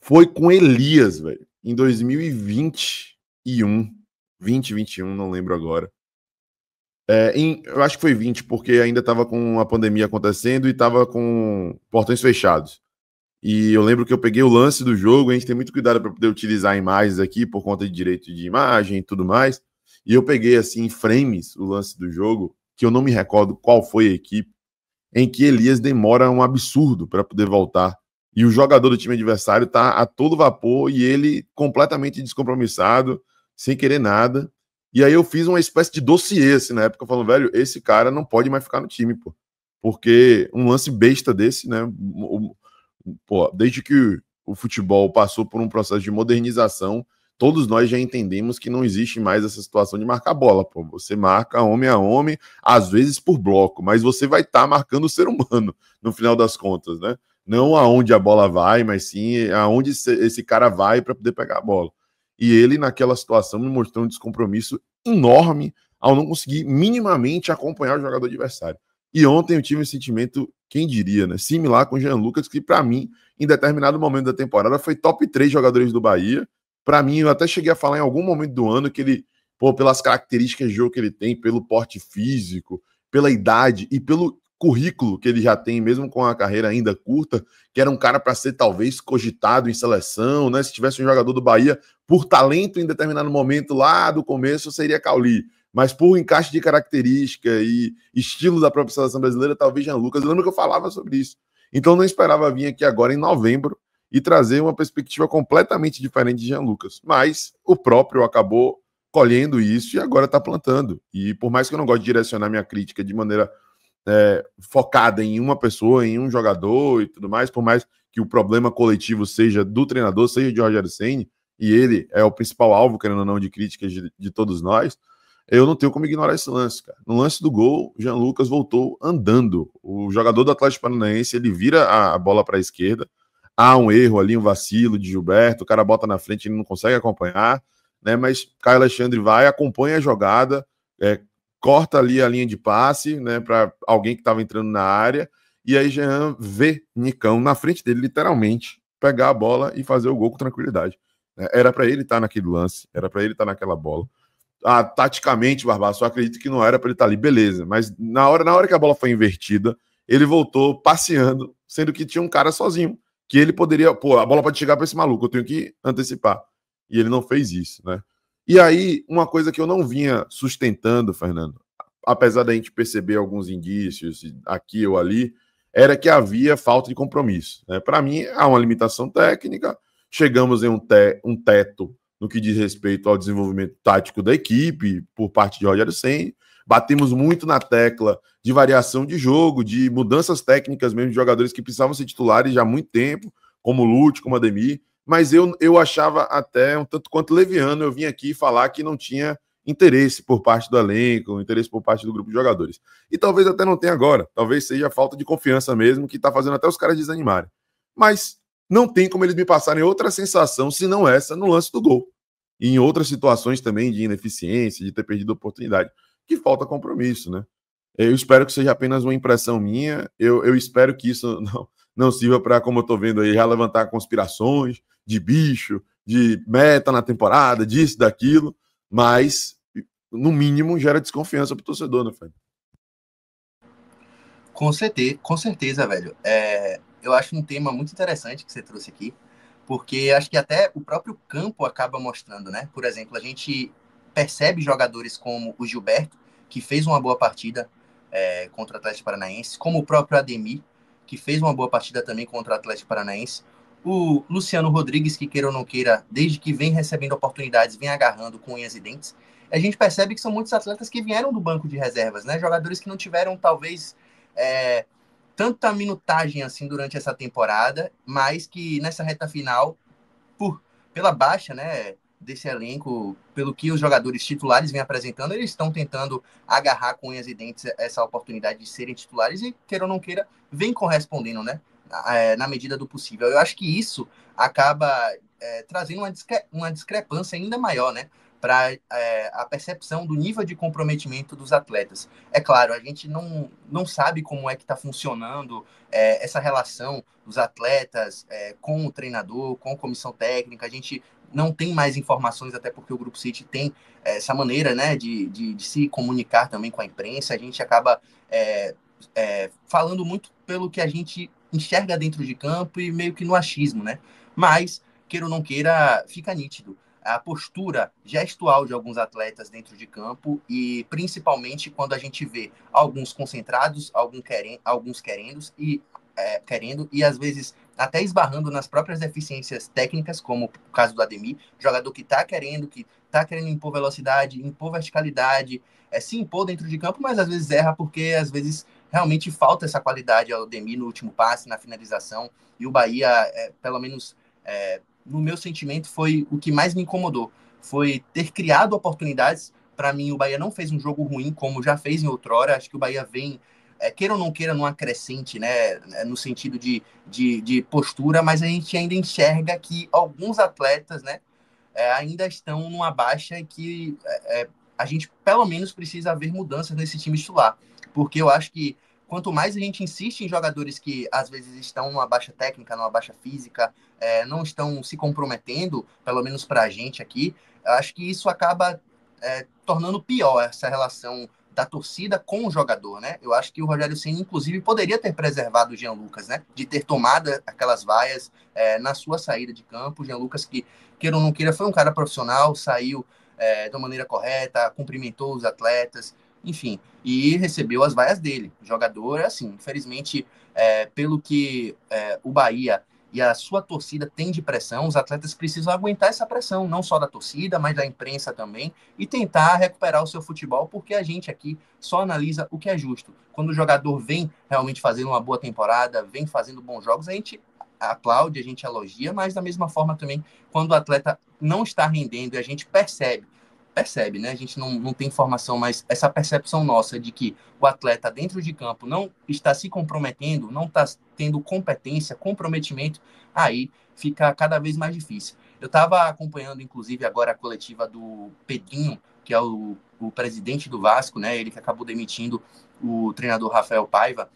foi com Elias, velho, em 2021. 20, 21, não lembro agora. É, em, eu acho que foi 20, porque ainda estava com a pandemia acontecendo e estava com portões fechados. E eu lembro que eu peguei o lance do jogo, a gente tem muito cuidado para poder utilizar imagens aqui por conta de direito de imagem e tudo mais. E eu peguei assim frames o lance do jogo, que eu não me recordo qual foi a equipe, em que Elias demora um absurdo para poder voltar e o jogador do time adversário está a todo vapor e ele completamente descompromissado, sem querer nada. E aí eu fiz uma espécie de dossiê, assim, na época, falando, velho, esse cara não pode mais ficar no time, pô. Porque um lance besta desse, né? Pô, desde que o futebol passou por um processo de modernização, todos nós já entendemos que não existe mais essa situação de marcar bola, pô. Você marca homem a homem, às vezes por bloco, mas você vai estar tá marcando o ser humano, no final das contas, né? Não aonde a bola vai, mas sim aonde esse cara vai para poder pegar a bola. E ele, naquela situação, me mostrou um descompromisso enorme ao não conseguir minimamente acompanhar o jogador adversário. E ontem eu tive um sentimento, quem diria, né? Similar com o Jean Lucas, que para mim, em determinado momento da temporada, foi top 3 jogadores do Bahia. Para mim, eu até cheguei a falar em algum momento do ano que ele, pô, pelas características de jogo que ele tem, pelo porte físico, pela idade e pelo currículo que ele já tem, mesmo com a carreira ainda curta, que era um cara para ser talvez cogitado em seleção, né? Se tivesse um jogador do Bahia por talento em determinado momento lá do começo, seria Cauli. Mas por encaixe de característica e estilo da própria seleção brasileira, talvez Jean Lucas. Eu lembro que eu falava sobre isso. Então não esperava vir aqui agora em novembro e trazer uma perspectiva completamente diferente de Jean Lucas. Mas o próprio acabou colhendo isso e agora está plantando. E por mais que eu não goste de direcionar minha crítica de maneira é, focada em uma pessoa, em um jogador e tudo mais, por mais que o problema coletivo seja do treinador, seja de Rogério Senni, e ele é o principal alvo, querendo ou não, de críticas de, de todos nós, eu não tenho como ignorar esse lance, cara. No lance do gol, Jean Lucas voltou andando. O jogador do Atlético Paranaense, ele vira a, a bola para a esquerda, há um erro ali, um vacilo de Gilberto, o cara bota na frente, ele não consegue acompanhar, né? Mas Caio Alexandre vai, acompanha a jogada, é, corta ali a linha de passe, né, para alguém que estava entrando na área, e aí Jean vê Nicão na frente dele, literalmente, pegar a bola e fazer o gol com tranquilidade. É, era para ele estar tá naquele lance, era para ele estar tá naquela bola. Ah, taticamente, Barbaço, eu acredito que não era para ele estar tá ali, beleza, mas na hora, na hora que a bola foi invertida, ele voltou passeando, sendo que tinha um cara sozinho, que ele poderia, pô, a bola pode chegar para esse maluco, eu tenho que antecipar. E ele não fez isso, né? E aí, uma coisa que eu não vinha sustentando, Fernando, apesar da gente perceber alguns indícios aqui ou ali, era que havia falta de compromisso. Né? Para mim, há uma limitação técnica, chegamos em um, te um teto no que diz respeito ao desenvolvimento tático da equipe, por parte de Rogério Sen. Batemos muito na tecla de variação de jogo, de mudanças técnicas mesmo de jogadores que precisavam ser titulares já há muito tempo, como Lute, como Ademir mas eu, eu achava até um tanto quanto leviano eu vim aqui falar que não tinha interesse por parte do elenco, interesse por parte do grupo de jogadores. E talvez até não tenha agora, talvez seja a falta de confiança mesmo que está fazendo até os caras desanimarem. Mas não tem como eles me passarem outra sensação se não essa no lance do gol. E em outras situações também de ineficiência, de ter perdido oportunidade, que falta compromisso, né? Eu espero que seja apenas uma impressão minha. Eu, eu espero que isso não, não sirva para, como eu estou vendo aí, já levantar conspirações, de bicho, de meta na temporada, disso, daquilo, mas no mínimo gera desconfiança pro torcedor, né, Fred? Com certeza, com certeza, velho. É, eu acho um tema muito interessante que você trouxe aqui, porque acho que até o próprio campo acaba mostrando, né? Por exemplo, a gente percebe jogadores como o Gilberto, que fez uma boa partida é, contra o Atlético Paranaense, como o próprio Ademir, que fez uma boa partida também contra o Atlético Paranaense, o Luciano Rodrigues, que queira ou não queira, desde que vem recebendo oportunidades, vem agarrando com unhas e dentes. A gente percebe que são muitos atletas que vieram do banco de reservas, né? Jogadores que não tiveram, talvez, é, tanta minutagem assim durante essa temporada, mas que nessa reta final, por, pela baixa, né? Desse elenco, pelo que os jogadores titulares vêm apresentando, eles estão tentando agarrar com unhas e dentes essa oportunidade de serem titulares e, queira ou não queira, vem correspondendo, né? é, na medida do possível. Eu acho que isso acaba é, trazendo uma, discre uma discrepância ainda maior, né? para é, a percepção do nível de comprometimento dos atletas. É claro, a gente não, não sabe como é que está funcionando é, essa relação dos atletas é, com o treinador, com a comissão técnica. A gente não tem mais informações, até porque o Grupo City tem é, essa maneira né, de, de, de, se comunicar também com a imprensa. A gente acaba é, é, falando muito pelo que a gente enxerga dentro de campo e meio que no achismo, né? Mas, queira ou não queira, fica nítido a postura gestual de alguns atletas dentro de campo e principalmente quando a gente vê alguns concentrados, alguns, queren, alguns querendo e é, querendo e às vezes até esbarrando nas próprias deficiências técnicas, como o caso do Ademir, jogador que tá querendo, que tá querendo impor velocidade, impor verticalidade, é, se impor dentro de campo, mas às vezes erra porque às vezes realmente falta essa qualidade ao Demir no último passe, na finalização. E o Bahia, é, pelo menos é, no meu sentimento, foi o que mais me incomodou. Foi ter criado oportunidades. Para mim, o Bahia não fez um jogo ruim, como já fez em outrora. Acho que o Bahia vem, é, queira ou não queira, numa crescente, né? É, no sentido de, de, de postura, mas a gente ainda enxerga que alguns atletas, né? É, ainda estão numa baixa e que é, a gente, pelo menos, precisa ver mudanças nesse time titular porque eu acho que quanto mais a gente insiste em jogadores que às vezes estão numa baixa técnica, numa baixa física, é, não estão se comprometendo, pelo menos para a gente aqui, eu acho que isso acaba é, tornando pior essa relação da torcida com o jogador, né? Eu acho que o Rogério Ceni, inclusive, poderia ter preservado o Jean Lucas, né? De ter tomado aquelas vaias é, na sua saída de campo. O Jean Lucas, que queira ou não queira, foi um cara profissional, saiu é, da maneira correta, cumprimentou os atletas, enfim e recebeu as vaias dele. O jogador, é assim, infelizmente, é, pelo que é, o Bahia e a sua torcida tem de pressão, os atletas precisam aguentar essa pressão, não só da torcida, mas da imprensa também, e tentar recuperar o seu futebol, porque a gente aqui só analisa o que é justo. Quando o jogador vem realmente fazendo uma boa temporada, vem fazendo bons jogos, a gente aplaude, a gente elogia, mas da mesma forma também, quando o atleta não está rendendo e a gente percebe percebe, né? A gente não, não tem informação, mas essa percepção nossa de que o atleta dentro de campo não está se comprometendo, não está tendo competência, comprometimento, aí fica cada vez mais difícil. Eu estava acompanhando, inclusive, agora a coletiva do Pedrinho, que é o, o presidente do Vasco, né? Ele que acabou demitindo o treinador Rafael Paiva.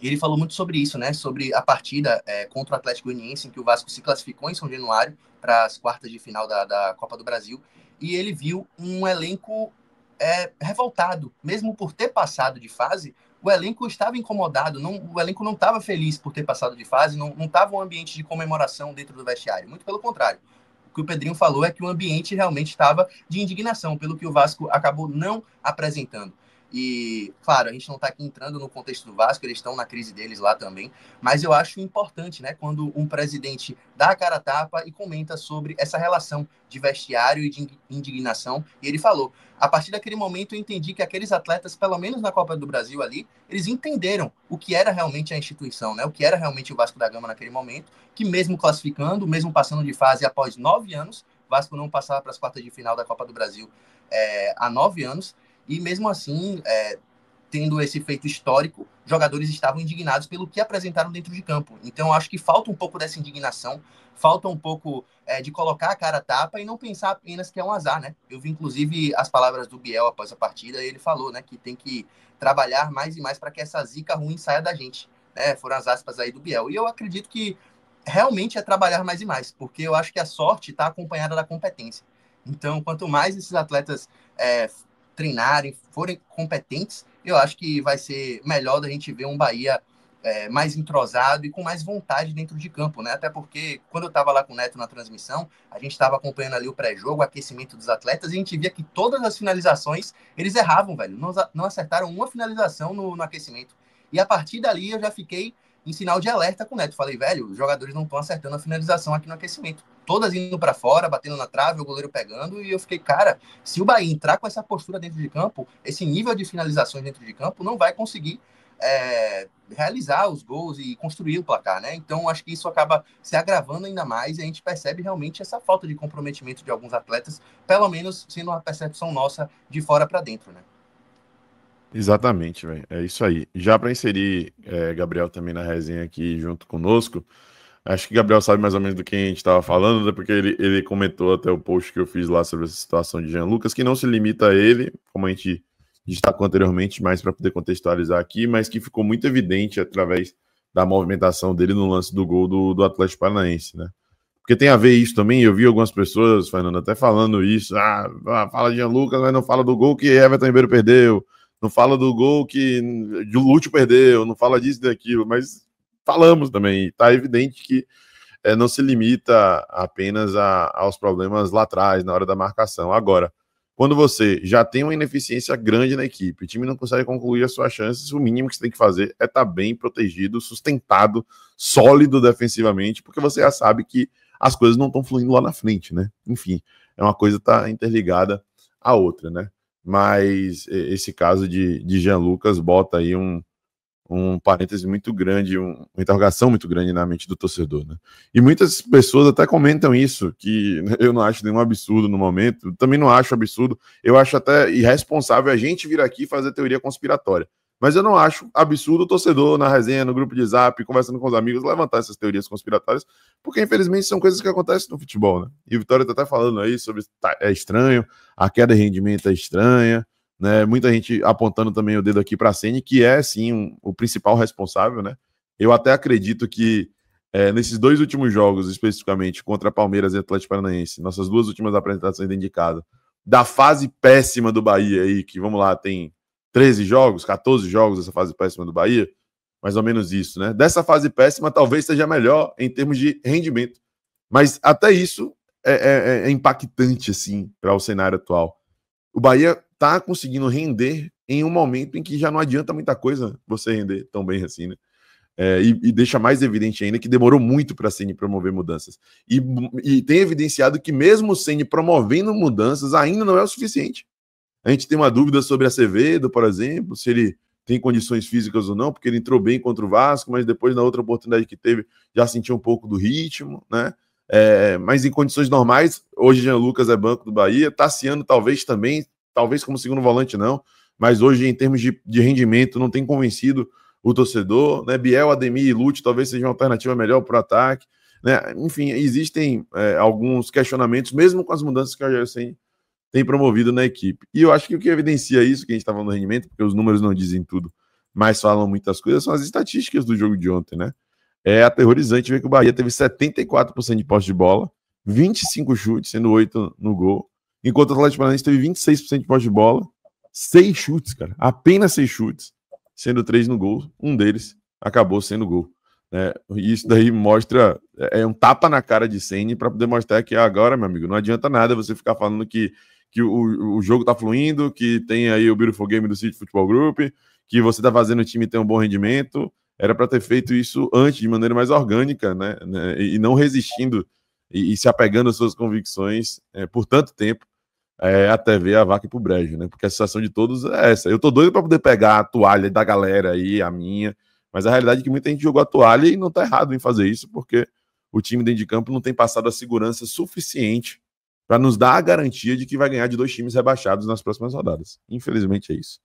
Ele falou muito sobre isso, né? Sobre a partida é, contra o Atlético Goianiense, em que o Vasco se classificou em São Januário para as quartas de final da, da Copa do Brasil e ele viu um elenco é, revoltado, mesmo por ter passado de fase. O elenco estava incomodado, não, o elenco não estava feliz por ter passado de fase, não estava um ambiente de comemoração dentro do vestiário. Muito pelo contrário. O que o Pedrinho falou é que o ambiente realmente estava de indignação pelo que o Vasco acabou não apresentando. E, claro, a gente não está aqui entrando no contexto do Vasco, eles estão na crise deles lá também, mas eu acho importante, né, quando um presidente dá a cara a tapa e comenta sobre essa relação de vestiário e de indignação. E ele falou: a partir daquele momento eu entendi que aqueles atletas, pelo menos na Copa do Brasil ali, eles entenderam o que era realmente a instituição, né, o que era realmente o Vasco da Gama naquele momento, que mesmo classificando, mesmo passando de fase após nove anos, Vasco não passava para as quartas de final da Copa do Brasil é, há nove anos e mesmo assim, é, tendo esse feito histórico, jogadores estavam indignados pelo que apresentaram dentro de campo. Então, acho que falta um pouco dessa indignação, falta um pouco é, de colocar a cara a tapa e não pensar apenas que é um azar, né? Eu vi, inclusive, as palavras do Biel após a partida, ele falou, né, que tem que trabalhar mais e mais para que essa zica ruim saia da gente. Né? Foram as aspas aí do Biel. E eu acredito que realmente é trabalhar mais e mais, porque eu acho que a sorte está acompanhada da competência. Então, quanto mais esses atletas é, treinarem, forem competentes, eu acho que vai ser melhor da gente ver um Bahia é, mais entrosado e com mais vontade dentro de campo, né? Até porque quando eu estava lá com o Neto na transmissão, a gente estava acompanhando ali o pré-jogo, o aquecimento dos atletas, e a gente via que todas as finalizações eles erravam, velho. Não, não acertaram uma finalização no, no aquecimento. E a partir dali eu já fiquei em sinal de alerta com o Neto. Falei, velho, os jogadores não estão acertando a finalização aqui no aquecimento. Todas indo para fora, batendo na trave, o goleiro pegando, e eu fiquei, cara, se o Bahia entrar com essa postura dentro de campo, esse nível de finalizações dentro de campo, não vai conseguir é, realizar os gols e construir o placar, né? Então, acho que isso acaba se agravando ainda mais e a gente percebe realmente essa falta de comprometimento de alguns atletas, pelo menos sendo uma percepção nossa de fora para dentro, né? Exatamente, velho. É isso aí. Já para inserir é, Gabriel também na resenha aqui junto conosco, acho que Gabriel sabe mais ou menos do que a gente estava falando, né? porque ele, ele comentou até o post que eu fiz lá sobre essa situação de Jean Lucas, que não se limita a ele, como a gente destacou anteriormente, mas para poder contextualizar aqui, mas que ficou muito evidente através da movimentação dele no lance do gol do, do Atlético Paranaense, né? Porque tem a ver isso também, eu vi algumas pessoas, Fernando, até falando isso, ah, fala de Jean Lucas, mas não fala do gol que Everton Ribeiro perdeu, não fala do gol que o Lúcio perdeu, não fala disso e daquilo, mas falamos também. Está evidente que é, não se limita apenas a, aos problemas lá atrás, na hora da marcação. Agora, quando você já tem uma ineficiência grande na equipe, o time não consegue concluir as suas chances, o mínimo que você tem que fazer é estar tá bem protegido, sustentado, sólido defensivamente, porque você já sabe que as coisas não estão fluindo lá na frente, né? Enfim, é uma coisa está interligada à outra, né? mas esse caso de, de Jean Lucas bota aí um, um parêntese muito grande, um, uma interrogação muito grande na mente do torcedor. Né? E muitas pessoas até comentam isso, que eu não acho nenhum absurdo no momento, também não acho absurdo, eu acho até irresponsável a gente vir aqui fazer teoria conspiratória. Mas eu não acho absurdo o torcedor na resenha, no grupo de zap, conversando com os amigos, levantar essas teorias conspiratórias, porque infelizmente são coisas que acontecem no futebol, né? E o Vitória tá até falando aí sobre tá, é estranho, a queda de rendimento é estranha, né? Muita gente apontando também o dedo aqui para a Ceni, que é sim um, o principal responsável, né? Eu até acredito que é, nesses dois últimos jogos, especificamente contra Palmeiras e Atlético Paranaense, nossas duas últimas apresentações de casa da fase péssima do Bahia aí, que vamos lá, tem 13 jogos, 14 jogos essa fase péssima do Bahia, mais ou menos isso, né? Dessa fase péssima, talvez seja melhor em termos de rendimento. Mas até isso é, é, é, é impactante, assim, para o cenário atual. O Bahia tá conseguindo render em um momento em que já não adianta muita coisa você render tão bem assim, né? É, e, e, deixa mais evidente ainda que demorou muito para a Ceni promover mudanças. E, e, tem evidenciado que, mesmo o Sene promovendo mudanças, ainda não é o suficiente. A gente tem uma dúvida sobre a Acevedo, por exemplo, se ele tem condições físicas ou não, porque ele entrou bem contra o Vasco, mas depois, na outra oportunidade que teve, já sentiu um pouco do ritmo, né? É, mas em condições normais, hoje Jean Lucas é banco do Bahia, Tassiano talvez também, talvez como segundo volante não, mas hoje em termos de, de rendimento não tem convencido o torcedor, né? Biel, Ademir e Lute talvez seja uma alternativa melhor para o ataque, né? Enfim, existem é, alguns questionamentos, mesmo com as mudanças que a Rogério Senna tem promovido na equipe. E eu acho que o que evidencia isso, que a gente estava tá no rendimento, porque os números não dizem tudo, mas falam muitas coisas, são as estatísticas do jogo de ontem, né? É aterrorizante ver que o Bahia teve 74% de posse de bola, 25 chutes, sendo 8 no gol, enquanto o Atlético Paranaense teve 26% de posse de bola, 6 chutes, cara, apenas 6 chutes, sendo 3 no gol, um deles acabou sendo gol. É, isso daí mostra, é, é um tapa na cara de Senna para poder mostrar que agora, meu amigo, não adianta nada você ficar falando que que o, o jogo tá fluindo, que tem aí o Beautiful Game do City Futebol Group, que você tá fazendo o time ter um bom rendimento. Era para ter feito isso antes, de maneira mais orgânica, né? né? E não resistindo e, e se apegando às suas convicções é, por tanto tempo é, até ver a vaca pro brejo, né? Porque a sensação de todos é essa. Eu tô doido para poder pegar a toalha da galera aí, a minha, mas a realidade é que muita gente jogou a toalha e não tá errado em fazer isso, porque o time dentro de campo não tem passado a segurança suficiente para nos dar a garantia de que vai ganhar de dois times rebaixados nas próximas rodadas. Infelizmente é isso.